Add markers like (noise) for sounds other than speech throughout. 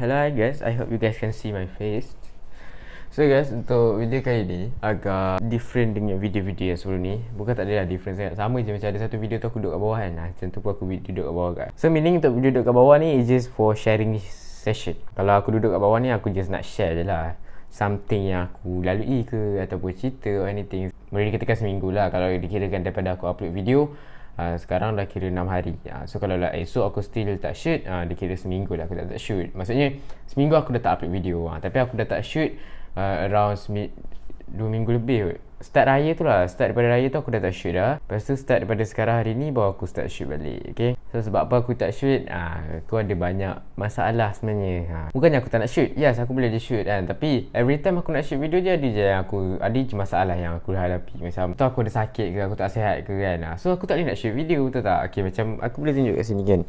Hello guys, I hope you guys can see my face So guys, untuk video kali ni Agak different dengan video-video yang sebelum ni Bukan tak adalah different sangat Sama je macam ada satu video tu aku duduk kat bawah kan nah, ha, Macam tu pun aku duduk kat bawah kan So meaning untuk duduk kat bawah ni is just for sharing session Kalau aku duduk kat bawah ni aku just nak share je lah Something yang aku lalui ke Ataupun cerita or anything Boleh dikatakan seminggu lah Kalau dikirakan daripada aku upload video Ah, sekarang dah kira enam hari uh, so kalau lah esok aku still tak shoot uh, dia kira seminggu lah aku dah tak shoot maksudnya seminggu aku dah tak upload video uh, tapi aku dah tak shoot uh, around 2 semi- minggu lebih kot start raya tu lah start daripada raya tu aku dah tak shoot dah lepas tu start daripada sekarang hari ni bawa aku start shoot balik okay So sebab apa aku tak shoot ah ha, aku ada banyak masalah sebenarnya ha. Bukannya aku tak nak shoot Yes aku boleh dia shoot kan Tapi every time aku nak shoot video je Ada je yang aku Ada je masalah yang aku hadapi Macam tu aku ada sakit ke Aku tak sihat ke kan ha. So aku tak boleh nak shoot video tu tak Okay macam aku boleh tunjuk kat sini kan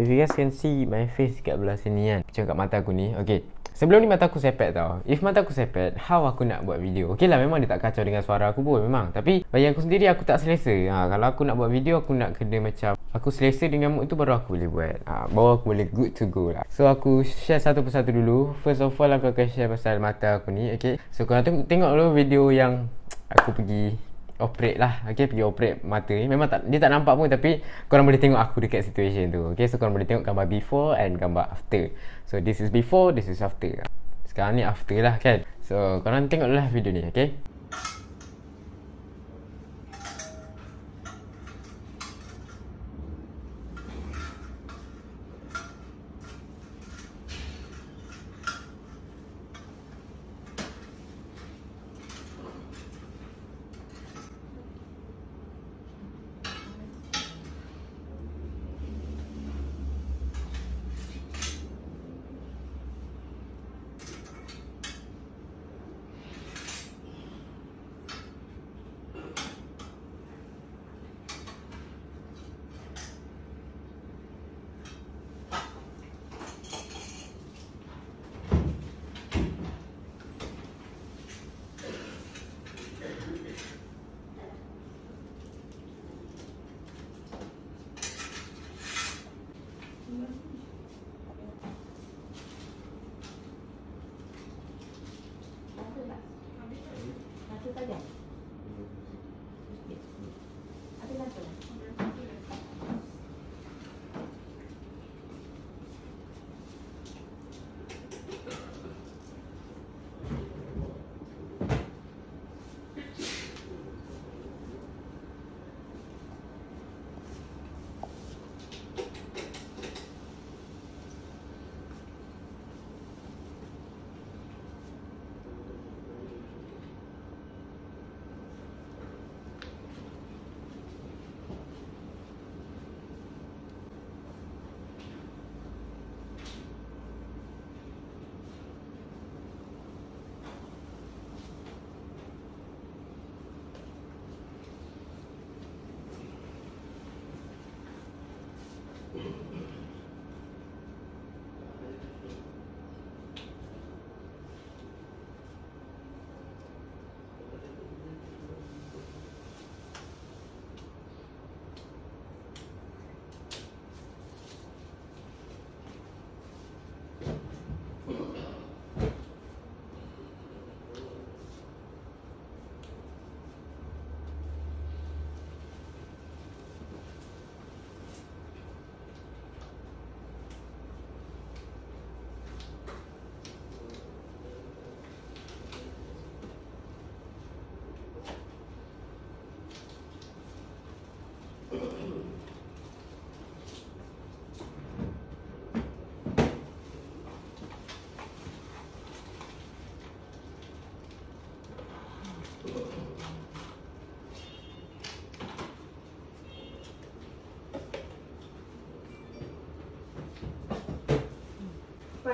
If you guys can see my face kat belah sini kan Macam kat mata aku ni Okay Sebelum ni mata aku sepet tau If mata aku sepet How aku nak buat video Okay lah memang dia tak kacau dengan suara aku pun memang Tapi bagi aku sendiri aku tak selesa ha, Kalau aku nak buat video aku nak kena macam Aku selesa dengan mood tu baru aku boleh buat ha, Baru aku boleh good to go lah So aku share satu persatu dulu First of all aku akan share pasal mata aku ni Okay So korang tengok dulu video yang Aku pergi operate lah okay pergi operate mata ni memang tak dia tak nampak pun tapi korang boleh tengok aku dekat situation tu okay so korang boleh tengok gambar before and gambar after so this is before this is after sekarang ni after lah kan so korang tengok lah video ni okay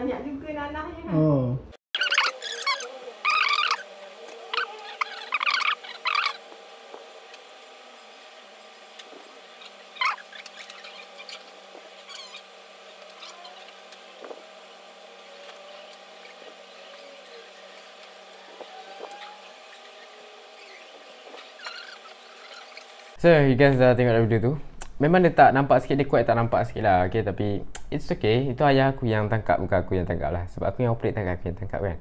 banyak juga nanahnya kan. Oh. So you guys dah tengok dalam video tu Memang dia tak nampak sikit Dia kuat tak nampak sikit lah Okay tapi it's okay. Itu ayah aku yang tangkap bukan aku yang tangkap lah. Sebab aku yang operate tangkap aku yang tangkap kan.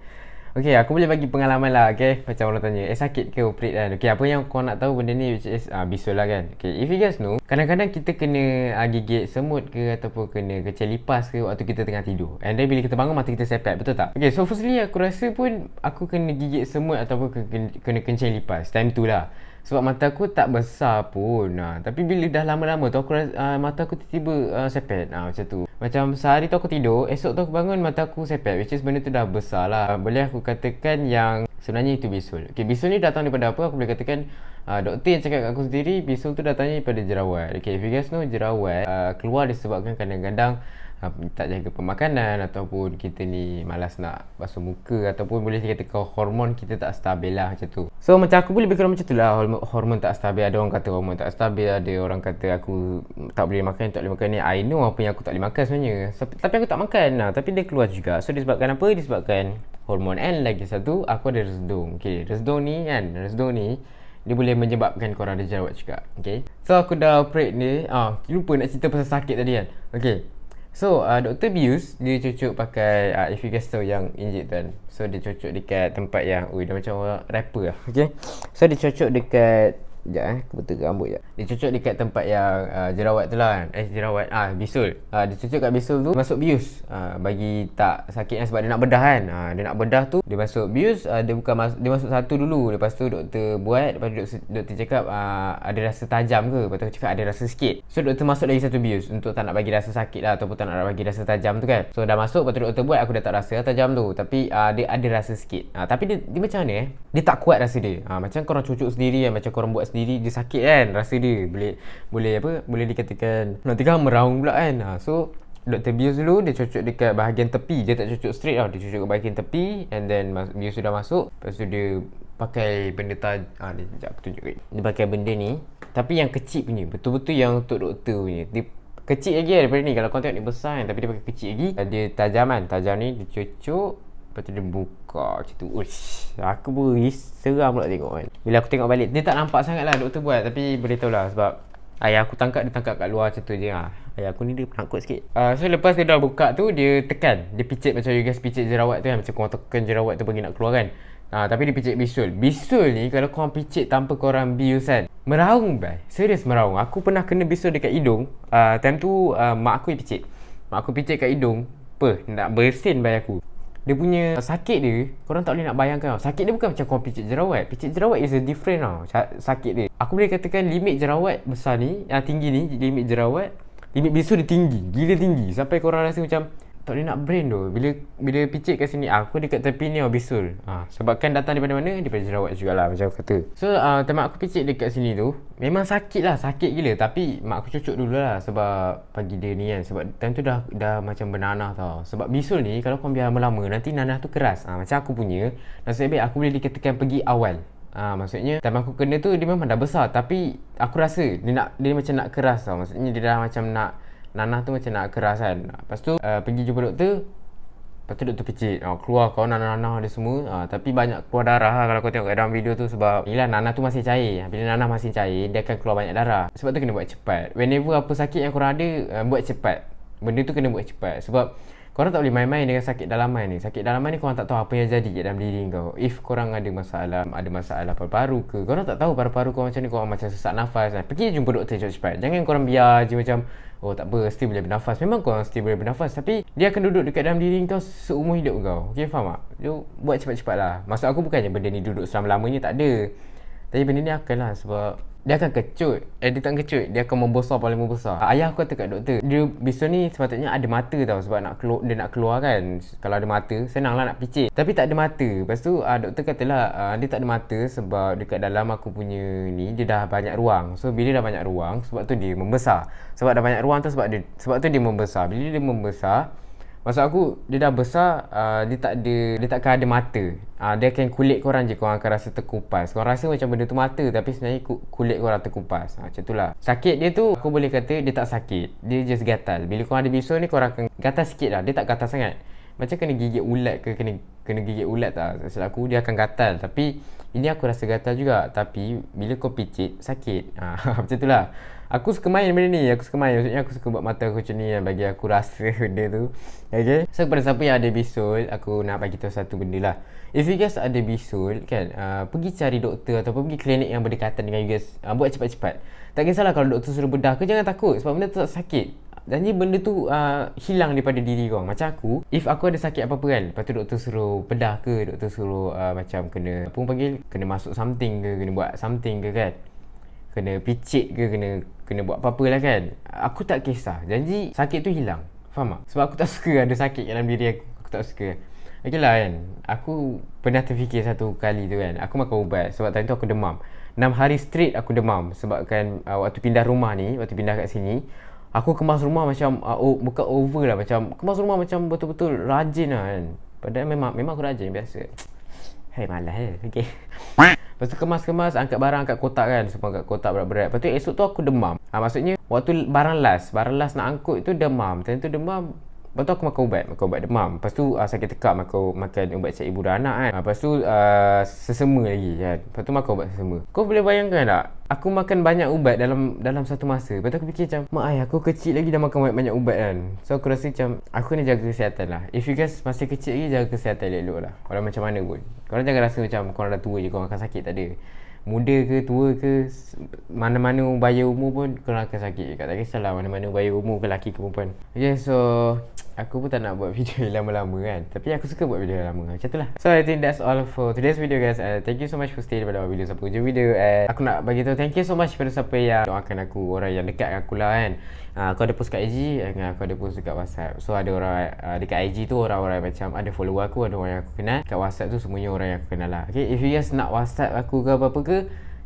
Okay, aku boleh bagi pengalaman lah, okay? Macam orang tanya, eh sakit ke operate kan? Okay, apa yang kau nak tahu benda ni which is uh, bisul lah kan? Okay, if you guys know, kadang-kadang kita kena uh, gigit semut ke ataupun kena kecil lipas ke waktu kita tengah tidur. And then bila kita bangun, mata kita sepet, betul tak? Okay, so firstly aku rasa pun aku kena gigit semut ataupun kena, kena kencing lipas. Time tu lah. Sebab mata aku tak besar pun ha. Tapi bila dah lama-lama tu aku uh, Mata aku tiba-tiba uh, sepet ha, Macam tu Macam sehari tu aku tidur Esok tu aku bangun mata aku sepet Which is benda tu dah besar lah Boleh aku katakan yang Sebenarnya itu bisul Okay bisul ni datang daripada apa Aku boleh katakan uh, Doktor yang cakap kat aku sendiri Bisul tu datangnya daripada jerawat Okay if you guys know jerawat uh, Keluar disebabkan kadang-kadang Ah, tak jaga pemakanan ataupun kita ni malas nak basuh muka ataupun boleh dikatakan hormon kita tak stabil lah macam tu. So macam aku pun lebih kurang macam tu lah hormon tak stabil. Ada orang kata hormon tak stabil, ada orang kata aku tak boleh makan, tak boleh makan ni. I know apa yang aku tak boleh makan sebenarnya. So, tapi aku tak makan lah. Tapi dia keluar juga. So disebabkan apa? Disebabkan hormon and lagi satu aku ada resdung. Okay, resdung ni kan, resdung ni dia boleh menyebabkan korang ada jerawat juga. Okay. So aku dah operate ni. Ah, lupa nak cerita pasal sakit tadi kan. Okay. So uh, Dr. Bius dia cucuk pakai uh, if you guys tahu So dia cucuk dekat tempat yang ui dia macam orang rapper lah. Okay. So dia cucuk dekat Sekejap eh, aku betul rambut je. Dia cucuk dekat tempat yang uh, jerawat tu lah Eh, jerawat. Ah, bisul. Ah, dia cucuk kat bisul tu, masuk bius. Ah, bagi tak sakit lah sebab dia nak bedah kan. Ah, dia nak bedah tu, dia masuk bius. Ah, dia bukan mas dia masuk satu dulu. Lepas tu doktor buat, lepas tu doktor, doktor cakap ah, ada rasa tajam ke? Lepas tu cakap ada rasa sikit. So, doktor masuk lagi satu bius untuk tak nak bagi rasa sakit lah ataupun tak nak bagi rasa tajam tu kan. So, dah masuk, lepas tu doktor buat, aku dah tak rasa tajam tu. Tapi, ah, dia ada rasa sikit. Ah, tapi dia, dia macam ni, eh? Dia tak kuat rasa dia. Ah, macam korang cucuk sendiri kan? Macam korang buat sendiri dia sakit kan rasa dia boleh boleh apa boleh dikatakan nanti kan meraung pula kan ha, so Dr. Bius dulu dia cucuk dekat bahagian tepi dia tak cucuk straight tau dia cucuk ke bahagian tepi and then Bius sudah masuk lepas tu dia pakai benda tar ha, ah, dia, sekejap aku tunjuk dia pakai benda ni tapi yang kecil punya betul-betul yang untuk doktor punya dia kecil lagi lah daripada ni kalau kau tengok ni besar kan tapi dia pakai kecil lagi dia tajam kan tajam ni dia cucuk Lepas tu dia buka macam tu Uish, Aku pun seram pula tengok kan Bila aku tengok balik Dia tak nampak sangat lah doktor buat Tapi boleh tahu lah sebab Ayah aku tangkap dia tangkap kat luar macam tu je lah Ayah aku ni dia penakut sikit uh, So lepas dia dah buka tu dia tekan Dia picit macam you guys picit jerawat tu kan Macam korang tekan jerawat tu pergi nak keluar kan Ha, tapi dia picit bisul Bisul ni kalau korang picit tanpa korang bius kan Meraung bai Serius meraung Aku pernah kena bisul dekat hidung uh, Time tu uh, mak aku yang picit Mak aku picit kat hidung Apa? Nak bersin bai aku dia punya sakit dia korang tak boleh nak bayangkan tau. sakit dia bukan macam kau picit jerawat picit jerawat is a different tau sakit dia aku boleh katakan limit jerawat besar ni yang ah, tinggi ni limit jerawat limit bisu dia tinggi gila tinggi sampai korang rasa macam tak boleh nak brain tu bila bila picit kat sini aku dekat tepi ni bisul ha, sebab kan datang daripada mana daripada jerawat lah macam aku kata so uh, ah, tempat aku picit dekat sini tu memang sakit lah sakit gila tapi mak aku cucuk dulu lah sebab pagi dia ni kan sebab time tu dah dah macam bernanah tau sebab bisul ni kalau kau biar lama-lama nanti nanah tu keras ha, macam aku punya nasib baik aku boleh dikatakan pergi awal Ha, maksudnya time aku kena tu dia memang dah besar tapi aku rasa dia nak dia macam nak keras tau maksudnya dia dah macam nak Nana tu macam nak keras kan Lepas tu uh, pergi jumpa doktor Lepas tu doktor picit uh, oh, Keluar kau nana nana dia semua uh, Tapi banyak keluar darah lah kalau kau tengok dalam video tu Sebab inilah nana tu masih cair Bila nana masih cair dia akan keluar banyak darah Sebab tu kena buat cepat Whenever apa sakit yang korang ada uh, Buat cepat Benda tu kena buat cepat Sebab korang tak boleh main-main dengan sakit dalaman ni sakit dalaman ni korang tak tahu apa yang jadi kat dalam diri kau if korang ada masalah ada masalah paru-paru ke korang tak tahu paru-paru kau macam ni korang macam sesak nafas kan? pergi jumpa doktor cepat-cepat jangan korang biar je macam oh tak apa still boleh bernafas memang korang still boleh bernafas tapi dia akan duduk dekat dalam diri kau seumur hidup kau Okay faham tak so buat cepat-cepat lah maksud aku bukannya benda ni duduk selama-lamanya tak ada tapi benda ni akan lah sebab dia akan kecut Eh dia tak kecut Dia akan membesar paling membesar Ayah aku kata kat doktor Dia bisu ni sepatutnya ada mata tau Sebab nak keluar, dia nak keluar kan Kalau ada mata Senanglah nak picit Tapi tak ada mata Lepas tu uh, doktor katalah uh, Dia tak ada mata Sebab dekat dalam aku punya ni Dia dah banyak ruang So bila dah banyak ruang Sebab tu dia membesar Sebab dah banyak ruang tu Sebab, dia, sebab tu dia membesar Bila dia membesar Maksud aku dia dah besar uh, dia tak ada dia takkan ada mata. Uh, dia akan kulit kau orang je kau akan rasa terkupas. Kau rasa macam benda tu mata tapi sebenarnya kulit kau orang terkupas. Ha, ah, macam itulah. Sakit dia tu aku boleh kata dia tak sakit. Dia just gatal. Bila kau ada bisul ni kau orang akan gatal sikit lah Dia tak gatal sangat macam kena gigit ulat ke kena kena gigit ulat tak sebab aku dia akan gatal tapi ini aku rasa gatal juga tapi bila kau picit sakit ha, (laughs) macam tu lah. aku suka main benda ni aku suka main maksudnya aku suka buat mata aku macam ni yang bagi aku (laughs) rasa benda tu okay so kepada siapa yang ada bisul aku nak bagi tahu satu benda lah if you guys ada bisul kan uh, pergi cari doktor atau pergi klinik yang berdekatan dengan you guys uh, buat cepat-cepat tak kisahlah kalau doktor suruh bedah ke jangan takut sebab benda tu tak sakit jadi benda tu uh, hilang daripada diri kau Macam aku, if aku ada sakit apa-apa kan Lepas tu doktor suruh pedah ke Doktor suruh uh, macam kena Apa panggil? Kena masuk something ke Kena buat something ke kan Kena picit ke Kena kena buat apa-apa lah kan Aku tak kisah janji sakit tu hilang Faham tak? Sebab aku tak suka ada sakit dalam diri aku Aku tak suka Okay lah kan Aku pernah terfikir satu kali tu kan Aku makan ubat Sebab tadi tu aku demam 6 hari straight aku demam Sebab kan uh, ah, waktu pindah rumah ni Waktu pindah kat sini Aku kemas rumah macam uh, oh, Bukan over lah macam Kemas rumah macam betul-betul rajin lah kan Padahal memang, memang aku rajin biasa Hei malas eh Okay (laughs) Lepas tu kemas-kemas Angkat barang angkat kotak kan Semua angkat kotak berat-berat Lepas tu esok tu aku demam ha, Maksudnya Waktu barang last Barang last nak angkut tu demam Tentu demam Lepas tu aku makan ubat Makan ubat demam Lepas tu uh, sakit tekak makan, makan ubat cek ibu dan anak kan ah, Lepas tu uh, Sesema lagi kan Lepas tu makan ubat sesema Kau boleh bayangkan tak Aku makan banyak ubat dalam dalam satu masa Lepas tu aku fikir macam Mak ayah aku kecil lagi dah makan banyak, banyak ubat kan So aku rasa macam Aku ni jaga kesihatan lah If you guys masih kecil lagi Jaga kesihatan elok-elok lah Walau macam mana pun Korang jangan rasa macam Korang dah tua je Korang akan sakit takde Muda ke tua ke Mana-mana bayar umur pun Korang akan sakit Tak kisahlah Mana-mana bayar umur ke Laki ke perempuan Okay so aku pun tak nak buat (laughs) video yang lama-lama kan tapi aku suka buat video yang lama macam itulah so i think that's all for today's video guys uh, thank you so much for stay daripada awal video sampai hujung video and aku nak bagi tahu thank you so much kepada siapa yang doakan aku orang yang dekat dengan aku lah kan uh, aku ada post kat IG dengan aku ada post dekat WhatsApp so ada orang uh, dekat IG tu orang-orang macam ada follower aku ada orang yang aku kenal dekat WhatsApp tu semuanya orang yang aku kenal lah okay if you guys nak WhatsApp aku ke apa-apa ke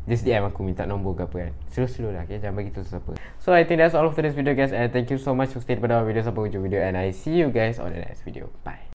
Just DM aku minta nombor ke apa kan Slow-slow lah okay? Jangan bagi tu siapa So I think that's all of today's video guys And thank you so much For staying pada video Sampai ujung video And I see you guys on the next video Bye